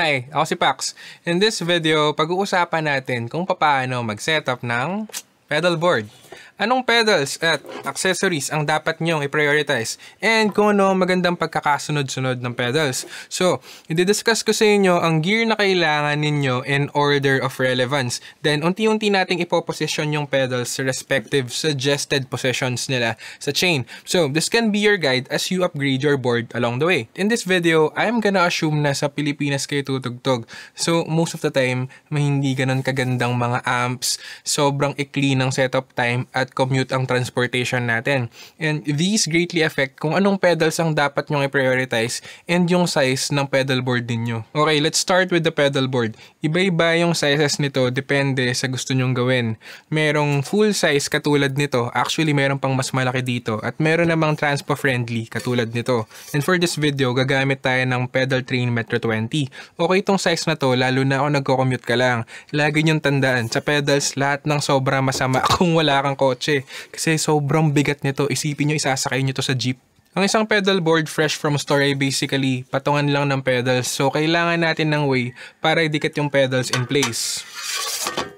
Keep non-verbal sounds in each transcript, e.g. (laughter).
Hi, ako si Pax. In this video, pag-uusapan natin kung paano mag-setup ng pedalboard. Anong pedals at accessories ang dapat nyong i-prioritize? And kung ano magandang pagkakasunod-sunod ng pedals. So, i-discuss ko sa inyo ang gear na kailangan ninyo in order of relevance. Then, unti-unti nating ipoposition yung pedals sa respective suggested positions nila sa chain. So, this can be your guide as you upgrade your board along the way. In this video, I'm gonna assume na sa Pilipinas kayo tutugtog. So, most of the time, may hindi ganun kagandang mga amps, sobrang ikli ng setup time at at commute ang transportation natin. And these greatly affect kung anong pedals ang dapat nyong i-prioritize and yung size ng pedalboard ninyo. Okay, let's start with the pedalboard. Iba-iba yung sizes nito depende sa gusto nyong gawin. Merong full size katulad nito. Actually, meron pang mas malaki dito. At meron namang transpo-friendly katulad nito. And for this video, gagamit tayo ng pedal train Metro 20. Okay itong size na to, lalo na kung nagko-commute ka lang. Lagi nyong tandaan, sa pedals, lahat ng sobra masama (laughs) kung wala kang kotse kotse kasi sobrang bigat nito. Isipin nyo isasakay nyo to sa jeep. Ang isang pedal board fresh from store ay basically patungan lang ng pedals so kailangan natin ng way para idikit yung pedals in place.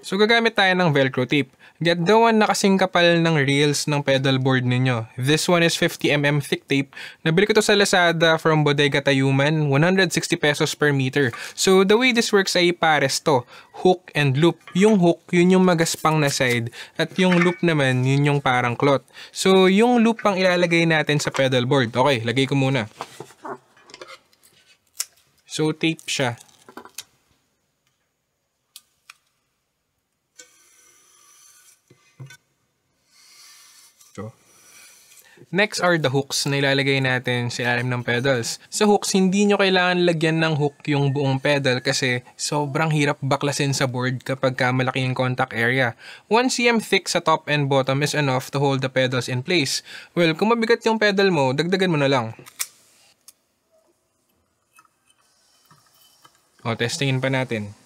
So gagamit tayo ng velcro tape. Get the one na kasing kapal ng reels ng pedalboard ninyo. This one is 50mm thick tape. Nabili ko to sa Lazada from Bodega Tayuman, 160 pesos per meter. So the way this works ay pares to, hook and loop. Yung hook, yun yung magaspang na side, at yung loop naman, yun yung parang cloth. So yung loop ang ilalagay natin sa pedalboard. Okay, lagay ko muna. So tape siya. Next are the hooks na ilalagay natin sa ilalim ng pedals. Sa hooks, hindi nyo kailangan lagyan ng hook yung buong pedal kasi sobrang hirap baklasin sa board kapag ka malaki yung contact area. 1 cm thick sa top and bottom is enough to hold the pedals in place. Well, kung mabigat yung pedal mo, dagdagan mo na lang. O, testingin pa natin.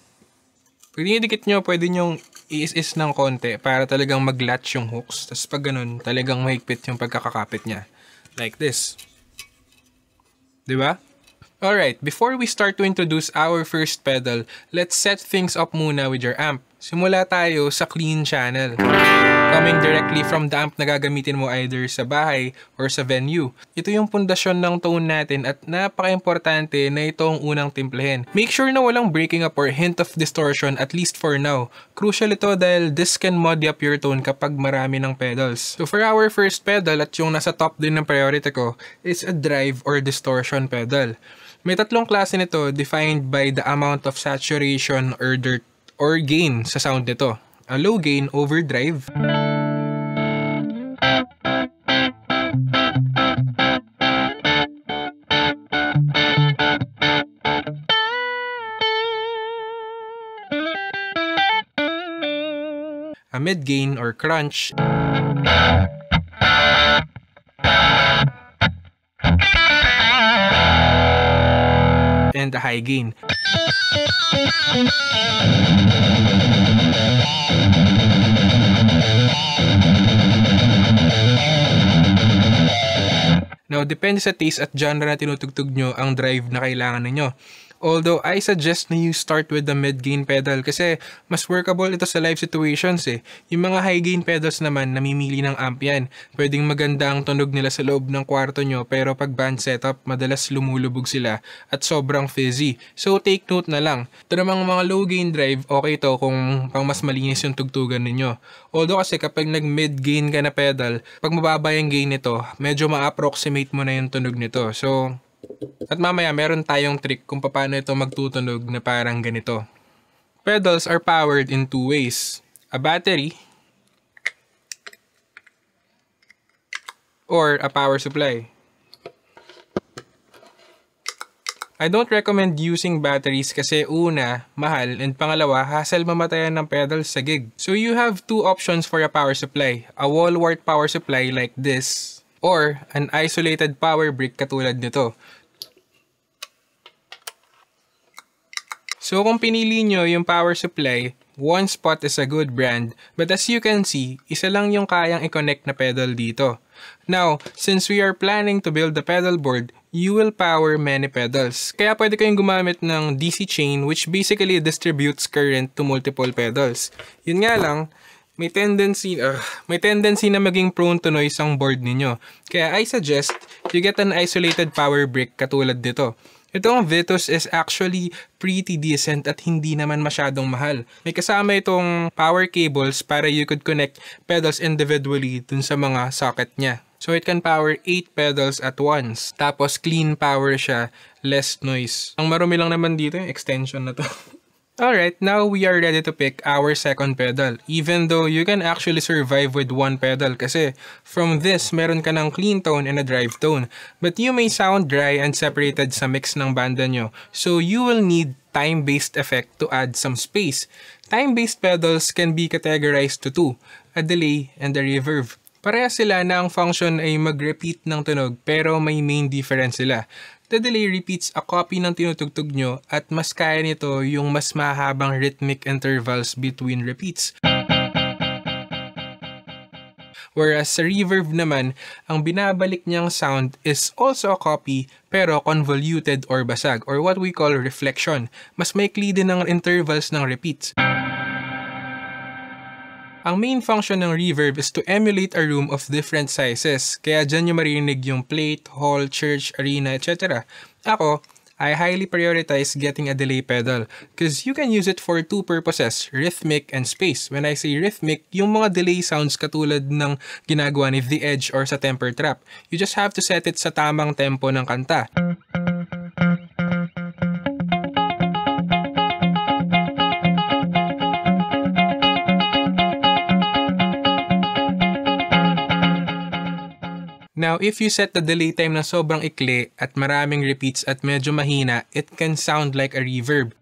Pag dinidikit nyo, pwede nyong iis-is ng konti para talagang maglatch yung hooks. Tapos pag ganun, talagang mahigpit yung pagkakakapit niya. Like this. ba? Diba? Alright, before we start to introduce our first pedal, let's set things up muna with your amp. Simula tayo sa clean channel. Coming directly from the amp na gagamitin mo either sa bahay or sa venue. Ito yung pundasyon ng tone natin at napaka-importante na itong unang timplahin. Make sure na walang breaking up or hint of distortion at least for now. Crucial ito dahil this can muddy up your tone kapag marami ng pedals. So for our first pedal at yung nasa top din ng priority ko is a drive or distortion pedal. May tatlong klase nito defined by the amount of saturation or dirt or gain sa sound nito. A low gain overdrive. A mid gain or crunch. And a high gain. Now, depende sa taste at genre na tinutugtog nyo ang drive na kailangan ninyo. Although, I suggest na you start with the mid-gain pedal kasi mas workable ito sa live situations eh. Yung mga high-gain pedals naman, namimili ng amp yan. Pwedeng maganda ang tunog nila sa loob ng kwarto nyo pero pag band setup, madalas lumulubog sila at sobrang fizzy. So, take note na lang. Ito namang mga low-gain drive, okay to kung pang mas malinis yung tugtugan ninyo. Although kasi kapag nag-mid-gain ka na pedal, pag mababa yung gain nito, medyo ma-approximate mo na yung tunog nito. So, at mamaya meron tayong trick kung paano ito magtutunog na parang ganito. Pedals are powered in two ways. A battery or a power supply. I don't recommend using batteries kasi una, mahal, and pangalawa, hassle mamatayan ng pedals sa gig. So you have two options for a power supply. A wall wart power supply like this or an isolated power brick katulad nito. So kung pinili nyo yung power supply, one spot is a good brand but as you can see, isa lang yung kayang i-connect na pedal dito. Now, since we are planning to build the pedal board, you will power many pedals. Kaya pwede kayong gumamit ng DC chain which basically distributes current to multiple pedals. Yun nga lang, may tendency uh, may tendency na maging prone to noise ang board ninyo. Kaya I suggest you get an isolated power brick katulad nito. Itong Vitus is actually pretty decent at hindi naman masyadong mahal. May kasama itong power cables para you could connect pedals individually dun sa mga socket niya. So it can power 8 pedals at once. Tapos clean power siya, less noise. Ang marumi lang naman dito extension na to. (laughs) Alright, now we are ready to pick our second pedal. Even though you can actually survive with one pedal kasi from this, meron ka ng clean tone and a drive tone. But you may sound dry and separated sa mix ng banda nyo. So you will need time-based effect to add some space. Time-based pedals can be categorized to two, a delay and a reverb. Pareha sila na ang function ay mag-repeat ng tunog pero may main difference sila. The delay repeats a copy ng tinutugtog nyo at mas kaya nito yung mas mahabang rhythmic intervals between repeats. Whereas sa reverb naman, ang binabalik niyang sound is also a copy pero convoluted or basag or what we call reflection. Mas maikli din ang intervals ng repeats. Ang main function ng reverb is to emulate a room of different sizes. Kaya dyan nyo marinig yung plate, hall, church, arena, etc. Ako, I highly prioritize getting a delay pedal because you can use it for two purposes, rhythmic and space. When I say rhythmic, yung mga delay sounds katulad ng ginagawa ni The Edge or sa Temper Trap. You just have to set it sa tamang tempo ng kanta. Now, if you set the delay time na sobrang ikli at maraming repeats at medyo mahina, it can sound like a reverb.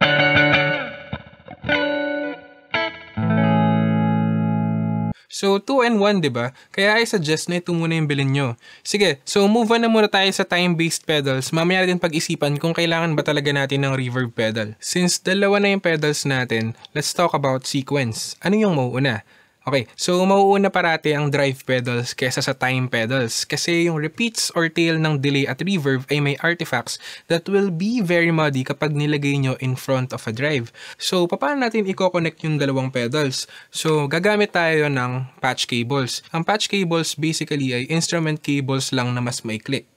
So, 2 and 1, di ba? Kaya I suggest na ito muna yung bilin nyo. Sige, so move on na muna tayo sa time-based pedals. Mamaya din pag-isipan kung kailangan ba talaga natin ng reverb pedal. Since dalawa na yung pedals natin, let's talk about sequence. Ano yung mauuna? Okay, so mauuna parati ang drive pedals kesa sa time pedals kasi yung repeats or tail ng delay at reverb ay may artifacts that will be very muddy kapag nilagay nyo in front of a drive. So, paano natin i-coconnect yung dalawang pedals? So, gagamit tayo ng patch cables. Ang patch cables basically ay instrument cables lang na mas may click.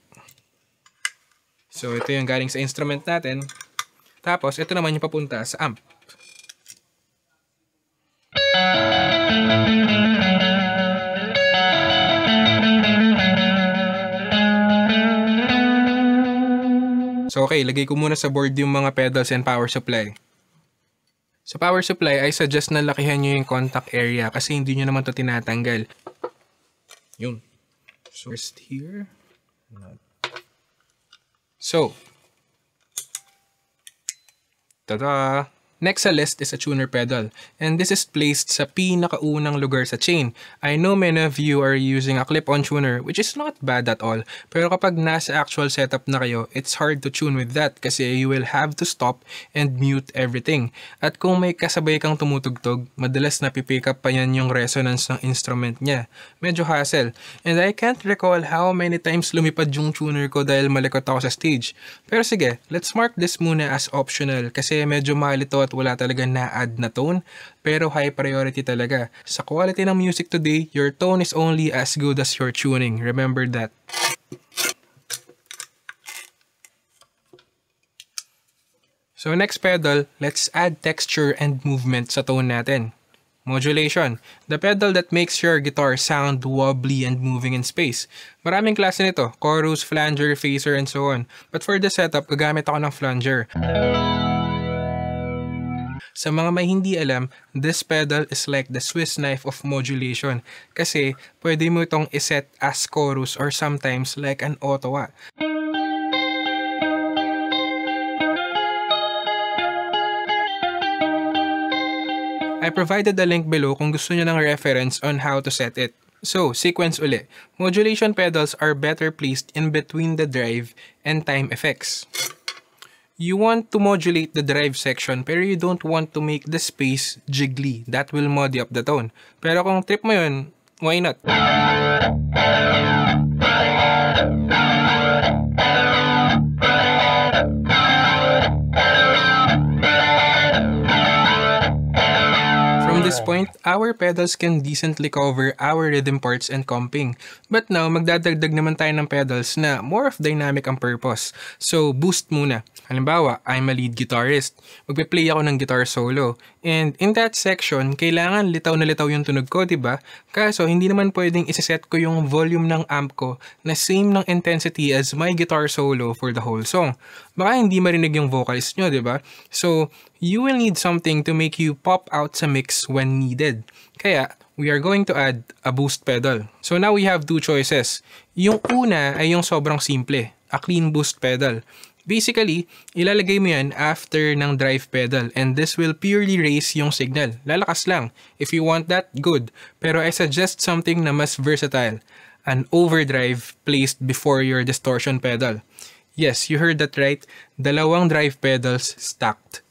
So, ito yung galing sa instrument natin. Tapos, ito naman yung papunta sa amp. Thank okay, lagay ko muna sa board yung mga pedals and power supply. Sa power supply, I suggest na lakihan nyo yung contact area kasi hindi nyo naman to tinatanggal. Yun. So, first here. So. Tada! Next sa list is a tuner pedal, and this is placed sa pinakaunang lugar sa chain. I know many of you are using a clip-on tuner, which is not bad at all, pero kapag nasa actual setup na kayo, it's hard to tune with that kasi you will have to stop and mute everything. At kung may kasabay kang tumutugtog, madalas napipick up pa yan yung resonance ng instrument niya. Medyo hassle, and I can't recall how many times lumipad yung tuner ko dahil malikot ako sa stage. Pero sige, let's mark this muna as optional kasi medyo mahal ito at wala talaga na-add na tone pero high priority talaga. Sa quality ng music today, your tone is only as good as your tuning. Remember that. So next pedal, let's add texture and movement sa tone natin. Modulation, the pedal that makes your guitar sound wobbly and moving in space. Maraming klase nito, chorus, flanger, phaser, and so on. But for the setup, gagamit ako ng flanger. Sa mga may hindi alam, this pedal is like the Swiss knife of modulation kasi pwede mo itong iset as chorus or sometimes like an ottawa. I provided the link below kung gusto nyo ng reference on how to set it. So, sequence uli. Modulation pedals are better placed in between the drive and time effects you want to modulate the drive section pero you don't want to make the space jiggly. That will muddy up the tone. Pero kung trip mo yun, why not? point, our pedals can decently cover our rhythm parts and comping. But now, magdadagdag naman tayo ng pedals na more of dynamic ang purpose. So, boost muna. Halimbawa, I'm a lead guitarist. Magpe-play ako ng guitar solo. And in that section, kailangan litaw na litaw yung tunog ko, ba? Diba? Kaso, hindi naman pwedeng isaset ko yung volume ng amp ko na same ng intensity as my guitar solo for the whole song baka hindi marinig yung vocals nyo, di ba? So, you will need something to make you pop out sa mix when needed. Kaya, we are going to add a boost pedal. So now we have two choices. Yung una ay yung sobrang simple, a clean boost pedal. Basically, ilalagay mo yan after ng drive pedal and this will purely raise yung signal. Lalakas lang. If you want that, good. Pero I suggest something na mas versatile. An overdrive placed before your distortion pedal. Yes, you heard that right. Dalawang drive pedals stacked.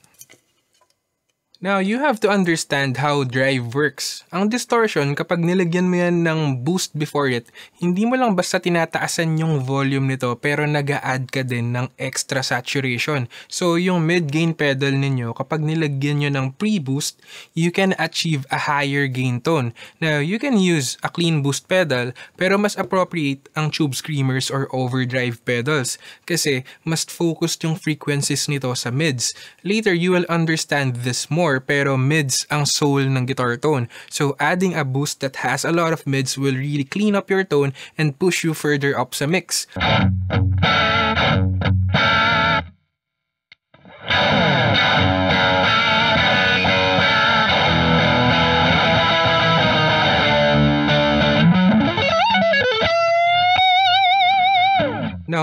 Now, you have to understand how drive works. Ang distortion, kapag nilagyan mo yan ng boost before it, hindi mo lang basta tinataasan yung volume nito pero nag add ka din ng extra saturation. So, yung mid-gain pedal ninyo, kapag nilagyan nyo ng pre-boost, you can achieve a higher gain tone. Now, you can use a clean boost pedal pero mas appropriate ang tube screamers or overdrive pedals kasi mas focused yung frequencies nito sa mids. Later, you will understand this more more pero mids ang soul ng guitar tone. So adding a boost that has a lot of mids will really clean up your tone and push you further up sa mix.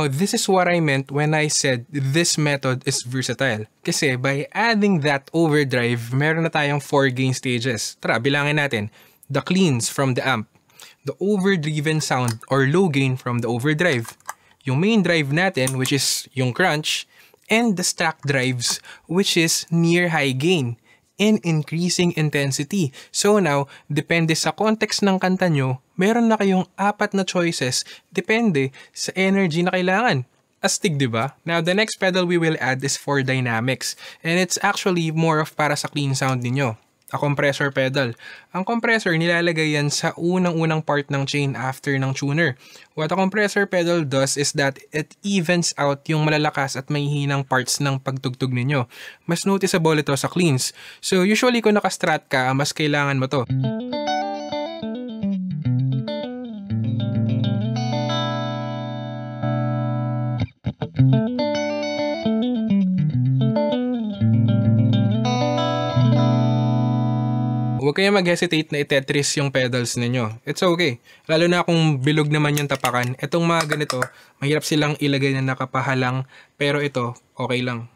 Now, this is what I meant when I said this method is versatile. Kasi by adding that overdrive, meron na tayong 4 gain stages. Tara, bilangin natin. The cleans from the amp. The overdriven sound or low gain from the overdrive. Yung main drive natin, which is yung crunch. And the stack drives, which is near high gain in increasing intensity. So now, depende sa context ng kanta nyo, meron na kayong apat na choices depende sa energy na kailangan astig, di ba? Now, the next pedal we will add is for dynamics. And it's actually more of para sa clean sound ninyo a compressor pedal. Ang compressor, nilalagay yan sa unang-unang part ng chain after ng tuner. What a compressor pedal does is that it evens out yung malalakas at mahihinang parts ng pagtugtog ninyo. Mas noticeable ito sa cleans. So usually kung nakastrat ka, mas kailangan mo to. Huwag kayo mag-hesitate na i-tetris yung pedals ninyo. It's okay. Lalo na kung bilog naman yung tapakan. Itong mga ganito, mahirap silang ilagay na nakapahalang. Pero ito, okay lang.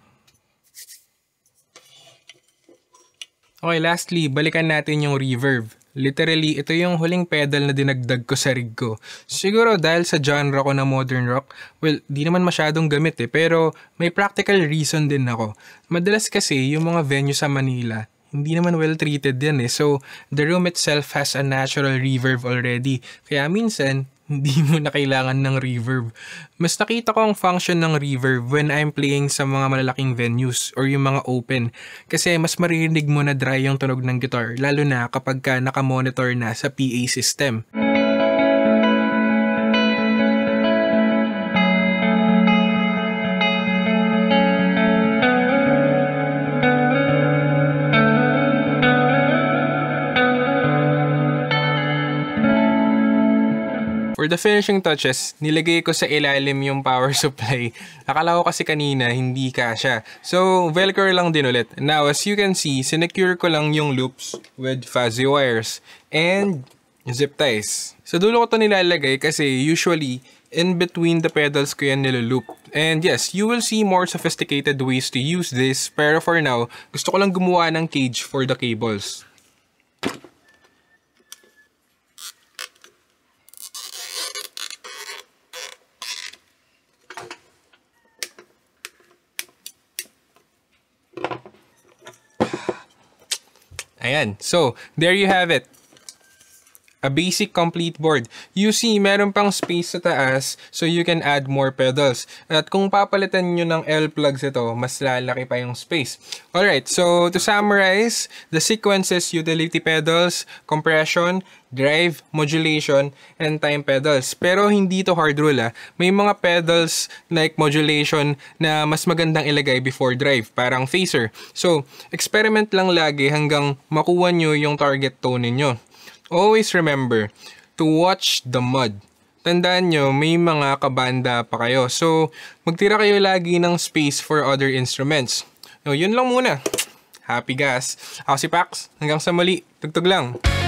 Okay, lastly, balikan natin yung reverb. Literally, ito yung huling pedal na dinagdag ko sa rig ko. Siguro dahil sa genre ko na modern rock, well, di naman masyadong gamit eh, pero may practical reason din ako. Madalas kasi, yung mga venue sa Manila, hindi naman well treated yan eh. So, the room itself has a natural reverb already. Kaya minsan, (laughs) hindi mo na kailangan ng reverb. Mas nakita ko ang function ng reverb when I'm playing sa mga malalaking venues or yung mga open. Kasi mas maririnig mo na dry yung tunog ng guitar, lalo na kapag ka nakamonitor na sa PA system. Mm-hmm. the finishing touches, nilagay ko sa ilalim yung power (laughs) supply. Akala ko kasi kanina, hindi ka siya. So, velcro lang din ulit. Now, as you can see, sinecure ko lang yung loops with fuzzy wires and zip ties. Sa dulo ko to nilalagay kasi usually, in between the pedals ko yan niloloop. And yes, you will see more sophisticated ways to use this, pero for now, gusto ko lang gumawa ng cage for the cables. Ayan. So, there you have it a basic complete board. You see, meron pang space sa taas so you can add more pedals. At kung papalitan nyo ng L-plugs ito, mas lalaki pa yung space. Alright, so to summarize, the sequences utility pedals, compression, drive, modulation, and time pedals. Pero hindi to hard rule ah. May mga pedals like modulation na mas magandang ilagay before drive, parang phaser. So, experiment lang lagi hanggang makuha nyo yung target tone ninyo. Always remember to watch the mud. Tandaan nyo, may mga kabanda pa kayo. So, magtira kayo lagi ng space for other instruments. No, yun lang muna. Happy gas. Ako si Pax. Hanggang sa mali. Tugtog lang.